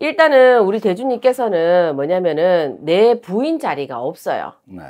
일단은 우리 대주님께서는 뭐냐면은 내 부인 자리가 없어요. 네.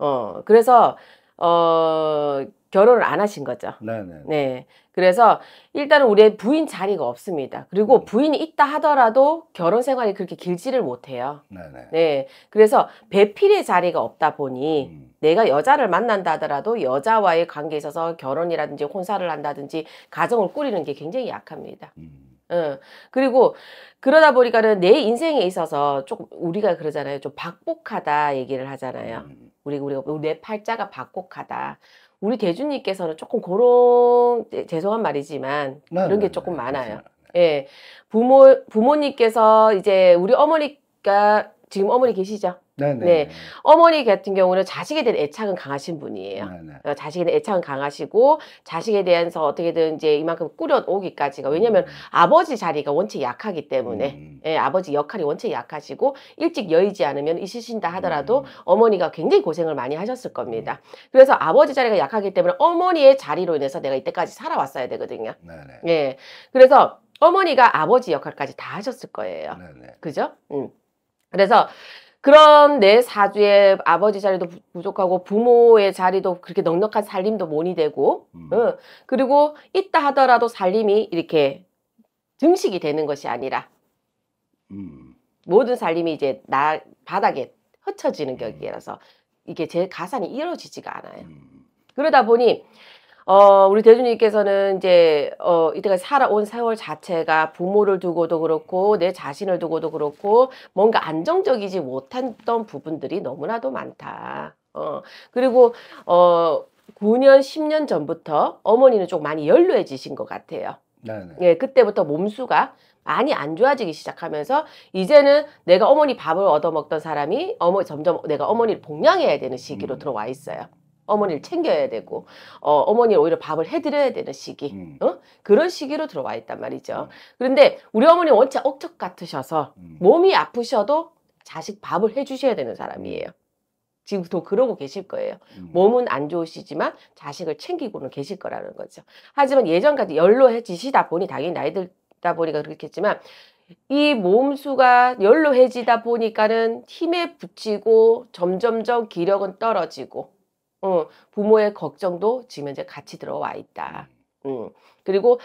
어, 그래서, 어, 결혼을 안 하신 거죠. 네네. 네, 네. 네. 그래서 일단은 우리의 부인 자리가 없습니다. 그리고 음. 부인이 있다 하더라도 결혼 생활이 그렇게 길지를 못해요. 네네. 네. 네. 그래서 배필의 자리가 없다 보니 음. 내가 여자를 만난다 하더라도 여자와의 관계에 있어서 결혼이라든지 혼사를 한다든지 가정을 꾸리는 게 굉장히 약합니다. 음. 어. 그리고 그러다 보니까는 내 인생에 있어서 조금 우리가 그러잖아요. 좀 박복하다 얘기를 하잖아요. 음. 우리 우리가 내 팔자가 박복하다. 우리 대주님께서는 조금 그런 죄송한 말이지만 네, 그런 게 네, 조금 네, 많아요. 네. 예, 부모 부모님께서 이제 우리 어머니가 지금 어머니 계시죠? 네네. 네. 어머니 같은 경우는 자식에 대한 애착은 강하신 분이에요. 네네. 그러니까 자식에 대한 애착은 강하시고 자식에 대해서 어떻게든 이제 이만큼 꾸려오기까지가 왜냐면 음. 아버지 자리가 원체 약하기 때문에 음. 예, 아버지 역할이 원체 약하시고 일찍 여의지 않으면 있으신다 하더라도 음. 어머니가 굉장히 고생을 많이 하셨을 겁니다. 음. 그래서 아버지 자리가 약하기 때문에 어머니의 자리로 인해서 내가 이때까지 살아왔어야 되거든요. 네네. 예. 그래서 어머니가 아버지 역할까지 다 하셨을 거예요. 네네. 그죠? 음. 그래서 그런 내사주의 아버지 자리도 부족하고 부모의 자리도 그렇게 넉넉한 살림도 못이 되고 음. 응. 그리고 있다 하더라도 살림이 이렇게 증식이 되는 것이 아니라 음. 모든 살림이 이제 나 바닥에 흩어지는 음. 격이라서 이게 제 가산이 이루어지지가 않아요. 음. 그러다 보니 어, 우리 대주님께서는 이제, 어, 이때까지 살아온 세월 자체가 부모를 두고도 그렇고, 내 자신을 두고도 그렇고, 뭔가 안정적이지 못했던 부분들이 너무나도 많다. 어, 그리고, 어, 9년, 10년 전부터 어머니는 좀 많이 연루해지신것 같아요. 네네. 예, 그때부터 몸수가 많이 안 좋아지기 시작하면서 이제는 내가 어머니 밥을 얻어먹던 사람이 어머 점점 내가 어머니를 복양해야 되는 시기로 음. 들어와 있어요. 어머니를 챙겨야 되고 어, 어머니 오히려 밥을 해드려야 되는 시기 음. 어? 그런 시기로 들어와 있단 말이죠. 음. 그런데 우리 어머니 원체 억척 같으셔서 음. 몸이 아프셔도 자식 밥을 해주셔야 되는 사람이에요. 지금도 그러고 계실 거예요. 음. 몸은 안 좋으시지만 자식을 챙기고는 계실 거라는 거죠. 하지만 예전까지 연로해지시다 보니 당연히 나이 들다 보니까 그렇겠지만 이 몸수가 연로해지다 보니까는 힘에 붙이고 점점점 기력은 떨어지고 어, 부모의 걱정도 지금 현재 같이 들어와 있다. 음. 음. 그리고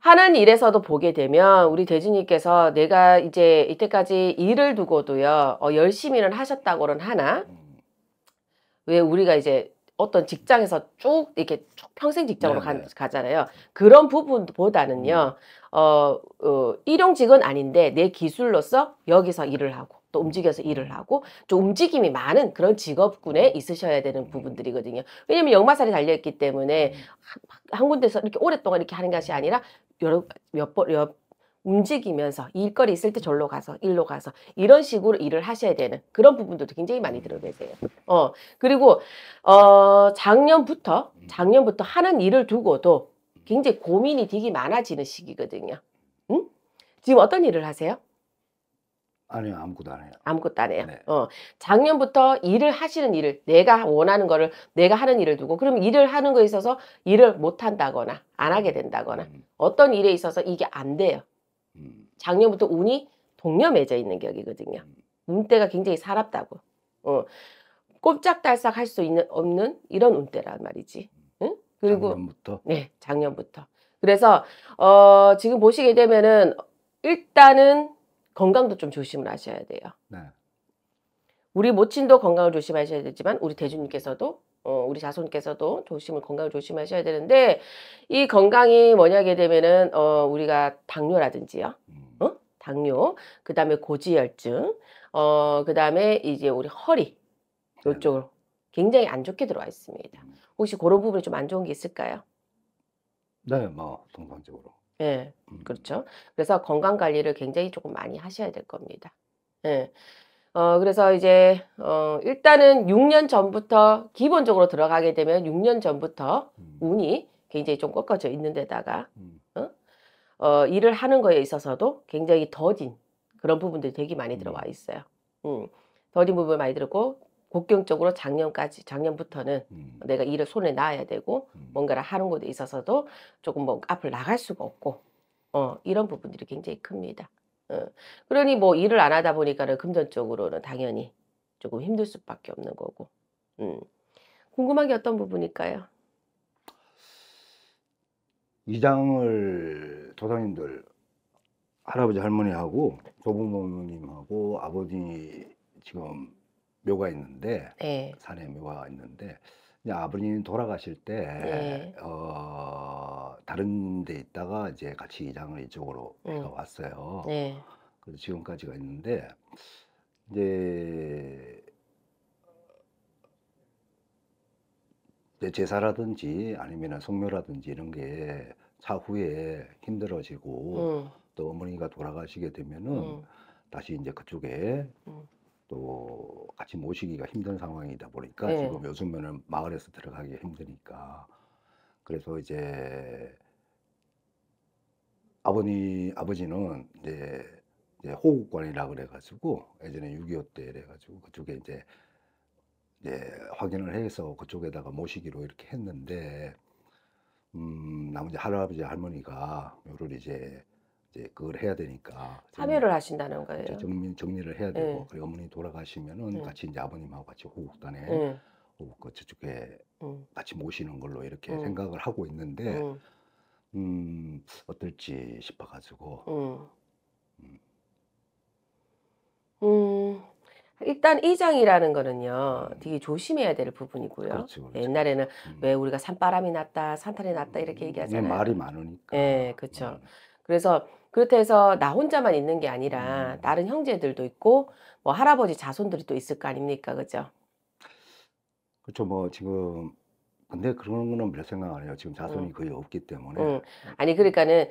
하는 일에서도 보게 되면 우리 대진님께서 내가 이제 이때까지 일을 두고도요 어, 열심히는 하셨다고는 하나 음. 왜 우리가 이제 어떤 직장에서 쭉 이렇게 쭉 평생 직장으로 네, 가, 잖아요 그런 부분보다는요 음. 어, 어 일용직은 아닌데 내 기술로서 여기서 일을 하고 또 움직여서 일을 하고 좀 움직임이 많은 그런 직업군에 음. 있으셔야 되는 부분들이거든요. 왜냐면 역마살이 달려있기 때문에 음. 한 군데서 이렇게 오랫동안 이렇게 하는 것이 아니라 여러 몇 번, 몇 움직이면서 일거리 있을 때 절로 가서 일로 가서 이런 식으로 일을 하셔야 되는 그런 부분들도 굉장히 많이 들어 계세요. 어 그리고 어 작년부터 음. 작년부터 하는 일을 두고도 굉장히 고민이 되게 많아지는 시기거든요. 응? 지금 어떤 일을 하세요? 아니요 아무것도 안 해요. 아무것도 안 해요. 네. 어 작년부터 일을 하시는 일을 내가 원하는 거를 내가 하는 일을 두고 그럼 일을 하는 거에 있어서 일을 못 한다거나 안 하게 된다거나 음. 어떤 일에 있어서 이게 안 돼요. 음. 작년부터 운이 동념해져 있는 격이거든요. 음. 운때가 굉장히 사납다고. 어 꼼짝달싹 할 수 있는 없는 이런 운때란 말이지. 음. 응? 그리고 작년부터. 네 작년부터. 그래서 어 지금 보시게 되면은 일단은 건강도 좀 조심을 하셔야 돼요. 네. 우리 모친도 건강을 조심하셔야 되지만 우리 대주님께서도 어, 우리 자손께서도 조심을 건강을 조심하셔야 되는데 이 건강이 뭐냐게 되면은 어, 우리가 당뇨라든지요. 음. 어? 당뇨, 그다음에 고지혈증, 어, 그다음에 이제 우리 허리 네. 요쪽으로 굉장히 안 좋게 들어와 있습니다. 음. 혹시 그런 부분이 좀 안 좋은 게 있을까요? 네, 뭐 통상적으로 예, 음. 그렇죠. 그래서 건강 관리를 굉장히 조금 많이 하셔야 될 겁니다. 예. 어, 그래서 이제, 어, 일단은 6년 전부터, 기본적으로 들어가게 되면 6년 전부터 음. 운이 굉장히 좀 꺾어져 있는 데다가, 음. 어? 어, 일을 하는 거에 있어서도 굉장히 더딘 그런 부분들이 되게 많이 들어와 음. 있어요. 음. 더딘 부분 많이 들었고, 곡경적으로 작년까지 작년부터는 음. 내가 일을 손에 놔야 되고 음. 뭔가를 하는 곳에 있어서도 조금 뭐 앞을 나갈 수가 없고 어 이런 부분들이 굉장히 큽니다. 어. 그러니 뭐 일을 안 하다 보니까는 금전적으로는 당연히 조금 힘들 수밖에 없는 거고. 음. 궁금한 게 어떤 부분일까요? 이장을 조상님들 할아버지 할머니하고 조부모님하고 아버지 지금 묘가 있는데 네. 산에 묘가 있는데 이제 아버님이 돌아가실 때 네. 어, 다른 데 있다가 이제 같이 이장을 이쪽으로 음. 해가 왔어요. 네. 그래서 지금까지가 있는데 이제 내 제사라든지 아니면 성묘라든지 이런 게 차후에 힘들어지고 음. 또 어머니가 돌아가시게 되면은 음. 다시 이제 그쪽에 음. 또 같이 모시기가 힘든 상황이다 보니까 네. 지금 요즘에는 마을에서 들어가기 힘드니까 그래서 이제 아버님 아버지는 이제, 이제 호국관이라 그래가지고 예전에 6.25때 그래가지고 그쪽에 이제 이제 확인을 해서 그쪽에다가 모시기로 이렇게 했는데 음 나머지 할아버지 할머니가 요를 이제 이제 그걸 해야 되니까 아, 참여를 하신다는 거예요. 정리 정리를 해야 되고 네. 그리고 어머니 돌아가시면은 네. 같이 이제 아버님하고 같이 호흡단에 네. 예. 호흡그 저쪽에 음. 같이 모시는 걸로 이렇게 음. 생각을 하고 있는데 음. 음 어떨지 싶어가지고 음. 음. 일단 이장이라는 거는요 음. 되게 조심해야 될 부분이고요. 그렇지, 그렇지. 옛날에는 음. 왜 우리가 산바람이 났다, 산탄이 났다 이렇게 음, 얘기하잖아요. 네, 말이 많으니까. 예, 네, 그렇죠. 음. 그래서 그렇다 해서 나 혼자만 있는 게 아니라 음. 다른 형제들도 있고 뭐 할아버지 자손들이 또 있을 거 아닙니까 그죠? 그렇죠 뭐 지금 근데 그런 거는 별 생각 안 해요. 지금 자손이 음. 거의 없기 때문에. 음. 아니 그러니까는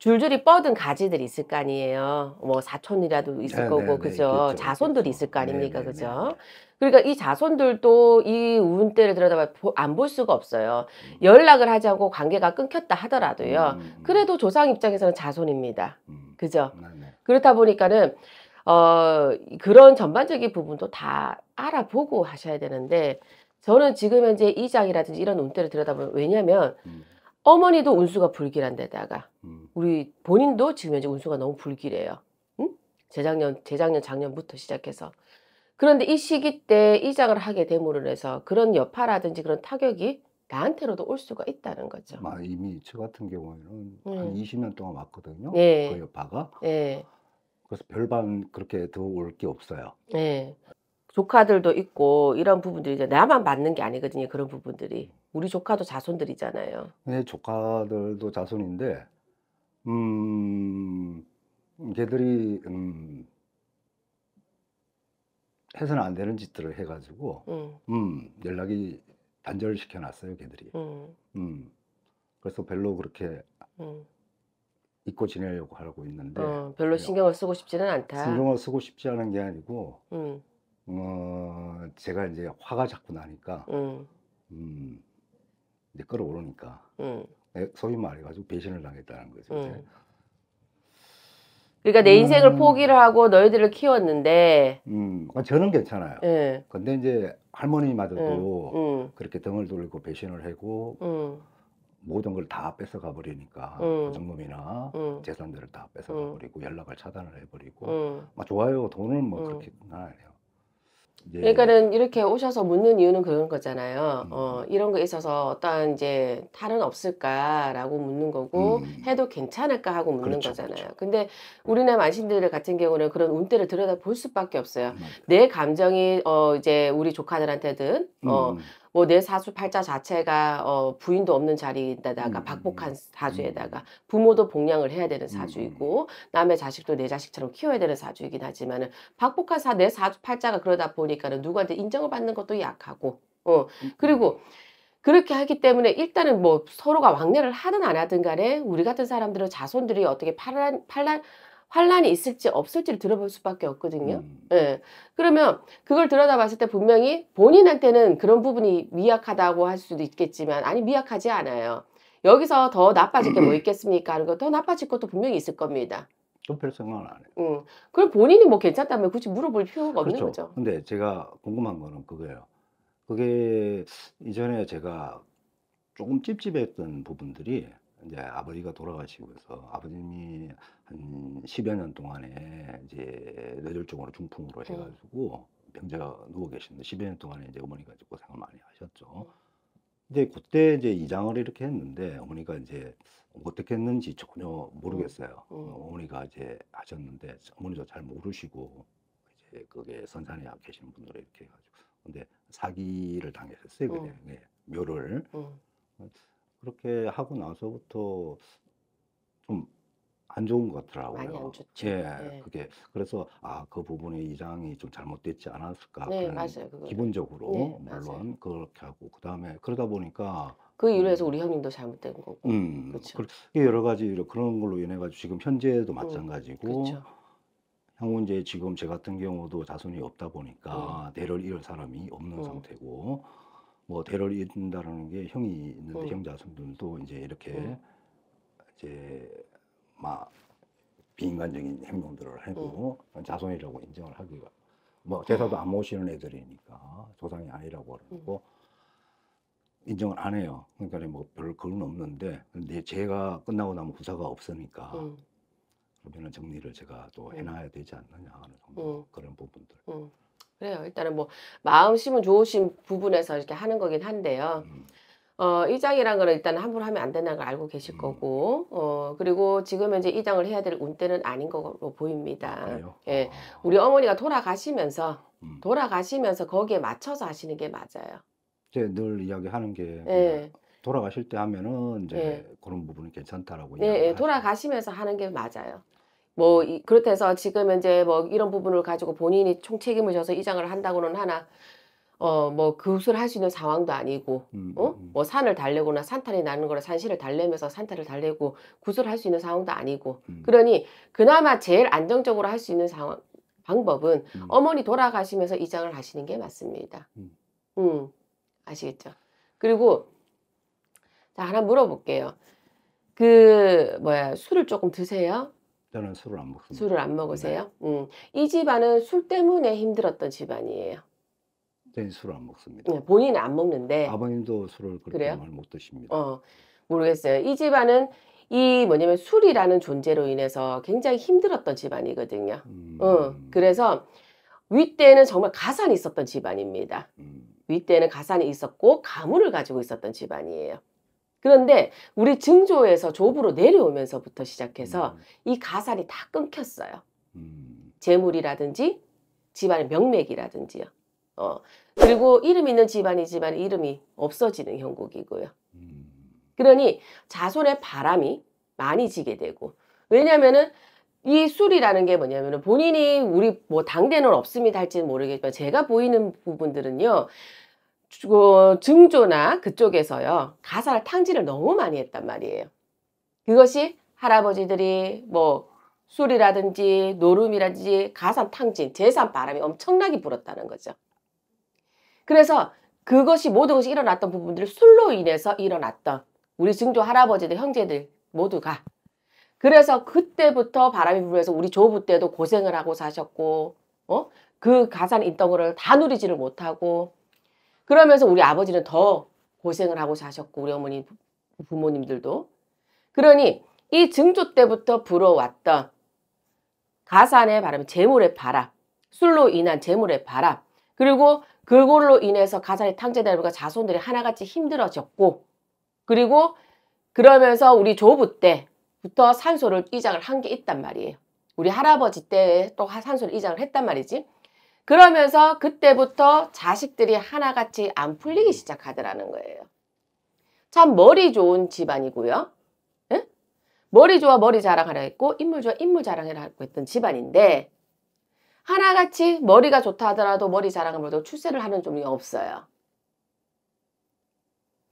줄줄이 뻗은 가지들이 있을 거 아니에요. 뭐 사촌이라도 있을 네, 네 거고 네. 그죠. 있겠죠, 자손들이 있겠죠. 있을 거 아닙니까 네네네. 네, 그죠. 그러니까 이 자손들도 이 운대를 들여다봐 안 볼 수가 없어요. 연락을 하지 않고 관계가 끊겼다 하더라도요. 음, 음. 그래도 조상 입장에서는 자손입니다. 음. 그죠. 그렇다 보니까는 어 그런 전반적인 부분도 다 알아보고 하셔야 되는데 저는 지금 현재 이장이라든지 이런 운대를 들여다보면 왜냐면. 하 어머니도 운수가 불길한 데다가 음. 우리 본인도 지금 현재 운수가 너무 불길해요. 응? 재작년, 재작년, 작년부터 시작해서. 그런데 이 시기 때 이장을 하게 됨으로 해서 그런 여파라든지 그런 타격이 나한테로도 올 수가 있다는 거죠. 아, 이미 저 같은 경우에는 음. 한 20년 동안 왔거든요. 네. 그 여파가. 네. 그래서 별반 그렇게 더 올 게 없어요. 네. 조카들도 있고 이런 부분들이 이제 나만 받는게 아니거든요. 그런 부분들이 우리 조카도 자손들이잖아요. 네, 조카들도 자손인데 음 걔들이 음 해서는 안 되는 짓들을 해가지고 음, 음 연락이 단절시켜 놨어요. 걔들이 음. 음 그래서 별로 그렇게 음. 잊고 지내려고 하고 있는데 어, 별로 신경을 쓰고 싶지는 않다. 신경을 쓰고 싶지 않은 게 아니고 음. 어, 제가 이제 화가 자꾸 나니까 응. 음, 이제 끌어오르니까 응. 소위 말해가지고 배신을 당했다는 거죠. 응. 그러니까 내 인생을 음. 포기를 하고 너희들을 키웠는데. 음, 저는 괜찮아요. 예. 근데 이제 할머니마저도 음, 음. 그렇게 등을 돌리고 배신을 하고 음. 모든 걸 다 뺏어가 버리니까 보증금이나 음. 그 음. 재산들을 다 뺏어가 버리고 연락을 차단을 해버리고 막 좋아요 돈을 뭐 그렇게 나요. 예. 그러니까는 이렇게 오셔서 묻는 이유는 그런 거잖아요. 음. 어, 이런 거 있어서 어떠 이제 탈은 없을까라고 묻는 거고 음. 해도 괜찮을까 하고 묻는 그렇죠, 거잖아요. 그렇죠. 근데 우리나라 만신들 같은 경우는 그런 운대를 들여다 볼 수밖에 없어요. 맞아요. 내 감정이 어 이제 우리 조카들한테든 어 음. 뭐내 사수 팔자 자체가 어, 부인도 없는 자리에다가 음, 박복한 음, 사주에다가 음. 부모도 복양을 해야 되는 사주이고 남의 자식도 내 자식처럼 키워야 되는 사주이긴 하지만은 박복한 사 내 사주 팔자가 그러다 보니까는 누구한테 인정을 받는 것도 약하고 어 그리고 그렇게 하기 때문에 일단은 뭐 서로가 왕래를 하든 안 하든 간에 우리 같은 사람들은 자손들이 어떻게 팔란 팔란, 환란이 있을지 없을지를 들어볼 수밖에 없거든요. 음. 예. 그러면 그걸 들여다봤을 때 분명히 본인한테는 그런 부분이 미약하다고 할 수도 있겠지만 아니 미약하지 않아요. 여기서 더 나빠질 게 뭐 있겠습니까? 하는 거더 나빠질 것도 분명히 있을 겁니다. 좀별 생각은 안 해요. 음. 그럼 본인이 뭐 괜찮다면 굳이 물어볼 필요가 그렇죠. 거죠. 근데 제가 궁금한 거는 그거예요. 그게 이전에 제가 조금 찝찝했던 부분들이 이제 아버지가 돌아가시고서 아버님이 한 10여 년 동안에 이제 뇌졸중으로 중풍으로 네. 해가지고 병자 누워 계시는데 10여 년 동안에 이제 어머니가 이제 고생을 많이 하셨죠. 음. 근데 그때 이제 이장을 이렇게 했는데 어머니가 이제 어떻게 했는지 전혀 모르겠어요. 음. 음. 어머니가 이제 하셨는데 어머니도 잘 모르시고 이제 그게 선산에 계시는 분들이 렇게 해가지고 근데 사기를 당했었어요. 음. 그냥 음. 네, 묘를 음. 그렇게 하고 나서부터 좀 안 좋은 것 같더라고요. 많이 안 좋죠. 예, 네. 그게 그래서 아그 부분에 이장이 좀 잘못됐지 않았을까. 네, 맞아요. 그거. 기본적으로 네, 물론 맞아요. 그렇게 하고 그 다음에 그러다 보니까 그 음. 이유로 해서 우리 형님도 잘못된 거고. 음, 그렇죠. 여러 가지 그런 걸로 인해 가지고 지금 현재도 음, 마찬가지고. 음, 그렇죠. 형은 이제 지금 제 같은 경우도 자손이 없다 보니까 음. 대를 이을 사람이 없는 음. 상태고 뭐 대를 이룬다라는 게 형이 있는데 음. 형자손들도 이제 이렇게 음. 이제 막 비인간적인 행동들을 하고 음. 자손이라고 인정을 하기가 뭐 제사도 안 모시는 애들이니까 조상이 아니라고 그러고 음. 인정을 안 해요. 그러니까 뭐별 그건 없는데 근데 제가 끝나고 나면 후사가 없으니까 음. 그러면 정리를 제가 또 해놔야 되지 않느냐 하는 정 그런 부분들. 그래요. 일단은 뭐 마음심은 좋으신 부분에서 이렇게 하는 거긴 한데요. 음. 어, 이장이란 거는 일단 함부로 하면 안 된다는 걸 알고 계실 음. 거고, 어, 그리고 지금 현재 이장을 해야 될 운때는 아닌 거로 보입니다. 예. 아. 우리 어머니가 돌아가시면서, 음. 돌아가시면서 거기에 맞춰서 하시는 게 맞아요. 이제 늘 이야기하는 게, 예. 돌아가실 때 하면은 이제 예. 그런 부분이 괜찮다라고. 예, 예. 돌아가시면서 하는 게 맞아요. 뭐 그렇다 해서 지금 현재 뭐 이런 부분을 가지고 본인이 총 책임을 져서 이장을 한다고는 하나 어뭐 그것을 할수 있는 상황도 아니고 음, 음, 어뭐 음. 산을 달래거나 산탈이 나는 거라 산실을 달래면서 산탈을 달래고 구슬을 할 수 있는 상황도 아니고 그러니 그나마 제일 안정적으로 할 수 있는 상황 방법은 어머니 돌아가시면서 이장을 하시는 게 맞습니다. 음. 아시겠죠? 그리고 자 하나 물어볼게요. 그 뭐야 술을 조금 드세요? 저는 술을 안 먹습니다. 술을 안 먹으세요? 네. 음. 이 집안은 술 때문에 힘들었던 집안이에요. 저는 술을 안 먹습니다. 네, 본인은 안 먹는데 아버님도 술을 그렇게 많못 드십니다. 어, 모르겠어요. 이 집안은 이 뭐냐면 술이라는 존재로 인해서 굉장히 힘들었던 집안이거든요. 어, 음. 어, 그래서 윗대에는 정말 가산이 있었던 집안입니다. 음. 윗대에는 가산이 있었고 가문을 가지고 있었던 집안이에요. 그런데 우리 증조에서 조부로 내려오면서부터 시작해서 음. 이 가산이 다 끊겼어요. 음. 재물이라든지 집안의 명맥이라든지요. 어. 그리고 이름 있는 집안이 집안 이름이 없어지는 형국이고요. 음. 그러니 자손의 바람이 많이 지게 되고 왜냐면은 이 술이라는 게 뭐냐면은 본인이 우리 뭐 당대는 없습니다 할지는 모르겠지만 제가 보이는 부분들은요. 그 증조나 그쪽에서요 가사를 탕진을 너무 많이 했단 말이에요. 그것이 할아버지들이 뭐 술이라든지 노름이라든지 가산 탕진, 재산 바람이 엄청나게 불었다는 거죠. 그래서 그것이 모든 것이 일어났던 부분들을 술로 인해서 일어났던 우리 증조 할아버지들 형제들 모두가 그래서 그때부터 바람이 불면서 우리 조부 때도 고생을 하고 사셨고 어? 그 가산 인덩어를 다 누리지를 못하고 그러면서 우리 아버지는 더 고생을 하고 사셨고 우리 어머니 부모님들도 그러니 이 증조 때부터 불어왔던 가산의 바람, 재물의 바람, 술로 인한 재물의 바람 그리고 그걸로 인해서 가산의 탕제되니까 자손들이 하나같이 힘들어졌고 그리고 그러면서 우리 조부 때부터 산소를 이장을 한 게 있단 말이에요. 우리 할아버지 때 또 산소를 이장을 했단 말이지. 그러면서 그때부터 자식들이 하나같이 안 풀리기 시작하더라는 거예요. 참 머리 좋은 집안이고요. 응? 예? 머리 좋아 머리 자랑하라 했고 인물 좋아 인물 자랑해라 고 했던 집안인데 하나같이 머리가 좋다 하더라도 머리 자랑을 모두 출세를 하는 종이 없어요.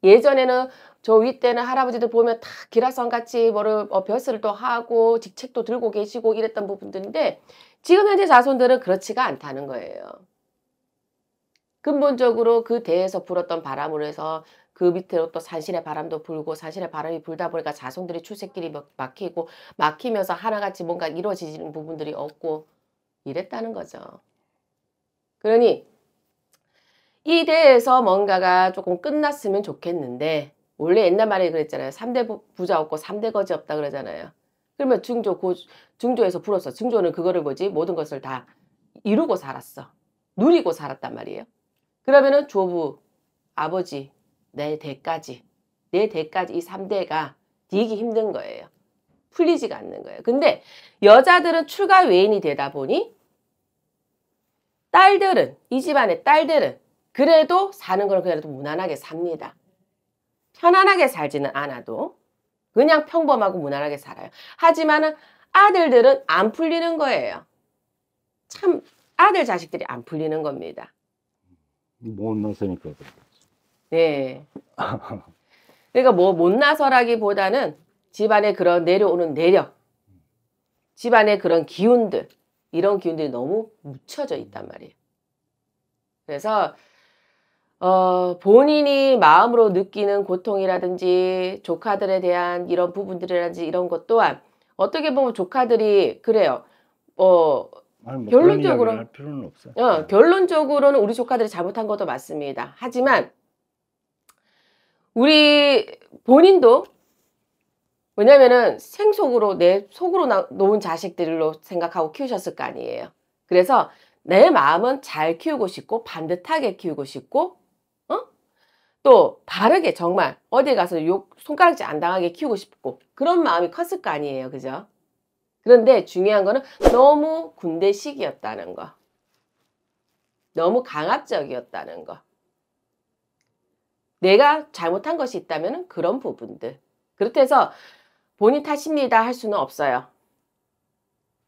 예전에는 저 윗대는 할아버지들 보면 다 기라성 같이 뭐를 어, 벼슬도 하고 직책도 들고 계시고 이랬던 부분들인데 지금 현재 자손들은 그렇지가 않다는 거예요. 근본적으로 그 대에서 불었던 바람으로 해서 그 밑으로 또 산신의 바람도 불고 산신의 바람이 불다 보니까 자손들이 출세길이 막히고 막히면서 하나같이 뭔가 이루어지는 부분들이 없고 이랬다는 거죠. 그러니 이 대에서 뭔가가 조금 끝났으면 좋겠는데 원래 옛날 말에 그랬잖아요. 3대 부자 없고 3대 거지 없다 그러잖아요. 그러면 증조 고, 중조에서 불었어. 증조는 그거를 뭐지? 모든 것을 다 이루고 살았어. 누리고 살았단 말이에요. 그러면은 조부, 아버지, 내 대까지, 내 대까지 이 3대가 되기 힘든 거예요. 풀리지가 않는 거예요. 근데 여자들은 출가 외인이 되다 보니 딸들은, 이 집안의 딸들은 그래도 사는 걸 그래도 무난하게 삽니다. 편안하게 살지는 않아도 그냥 평범하고 무난하게 살아요. 하지만 아들들은 안 풀리는 거예요. 참 아들 자식들이 안 풀리는 겁니다. 못나서니까 네. 그러니까 뭐 못나서라기보다는 집안의 그런 내려오는 내력, 집안의 그런 기운들 이런 기운들이 너무 묻혀져 있단 말이에요. 그래서 어, 본인이 마음으로 느끼는 고통이라든지 조카들에 대한 이런 부분들이라든지 이런 것 또한 어떻게 보면 조카들이 그래요. 어, 뭐 결론적으로 필요는 없어요. 어, 네. 결론적으로는 우리 조카들이 잘못한 것도 맞습니다. 하지만 우리 본인도 왜냐면은 생속으로 내 속으로 나, 놓은 자식들로 생각하고 키우셨을 거 아니에요. 그래서 내 마음은 잘 키우고 싶고 반듯하게 키우고 싶고 또 바르게 정말 어디 가서 욕 손가락질 안 당하게 키우고 싶고 그런 마음이 컸을 거 아니에요 그죠? 그런데 중요한 거는 너무 군대식이었다는 거 너무 강압적이었다는 거 내가 잘못한 것이 있다면 그런 부분들 그렇다 해서 본인 탓입니다 할 수는 없어요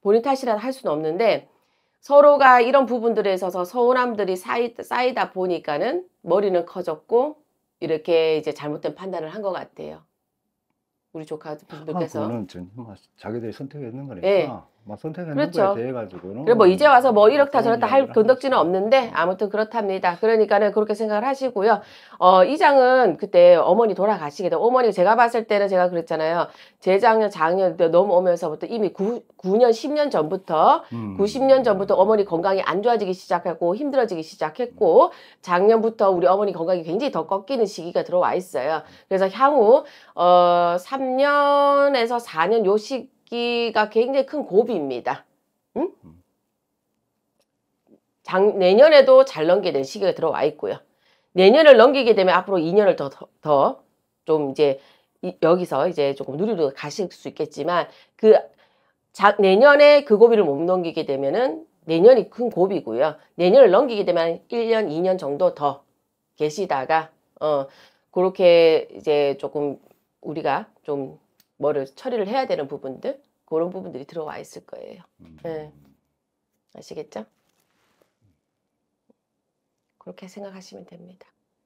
본인 탓이라 도할 수는 없는데 서로가 이런 부분들에 있어서 서운함들이 쌓이다 보니까는 머리는 커졌고 이렇게 이제 잘못된 판단을 한 것 같아요. 우리 조카 분들께서. 그거는 자기들이 선택했는 거니까. 네. 막 선택하는 그렇죠. 대해 가지고는 그래 뭐 이제 와서 뭐 이렇다 저렇다 할 건덕지는 없는데 아무튼 그렇답니다. 그러니까는 그렇게 생각을 하시고요. 어, 이 장은 그때 어머니 돌아가시게 돼. 어머니 제가 봤을 때는 제가 그랬잖아요. 재작년 작년 때 넘어오면서부터 이미 9, 9년 10년 전부터 음. 90년 전부터 어머니 건강이 안 좋아지기 시작했고 힘들어지기 시작했고 작년부터 우리 어머니 건강이 굉장히 더 꺾이는 시기가 들어와 있어요. 그래서 향후 어 3년에서 4년 요식 잡기가 굉장히 큰 고비입니다. 응? 음. 장, 내년에도 잘 넘게 된 시기가 들어와 있고요. 내년을 넘기게 되면 앞으로 2년을 더, 더, 좀 이제 이, 여기서 이제 조금 누리로 가실 수 있겠지만 그 자, 내년에 그 고비를 못 넘기게 되면은 내년이 큰 고비고요. 내년을 넘기게 되면 1년, 2년 정도 더 계시다가 어 그렇게 이제 조금 우리가 좀 뭐를 처리를 해야 되는 부분들 그런 부분들이 들어와 있을 거예요. 음. 네. 아시겠죠? 그렇게 생각하시면 됩니다.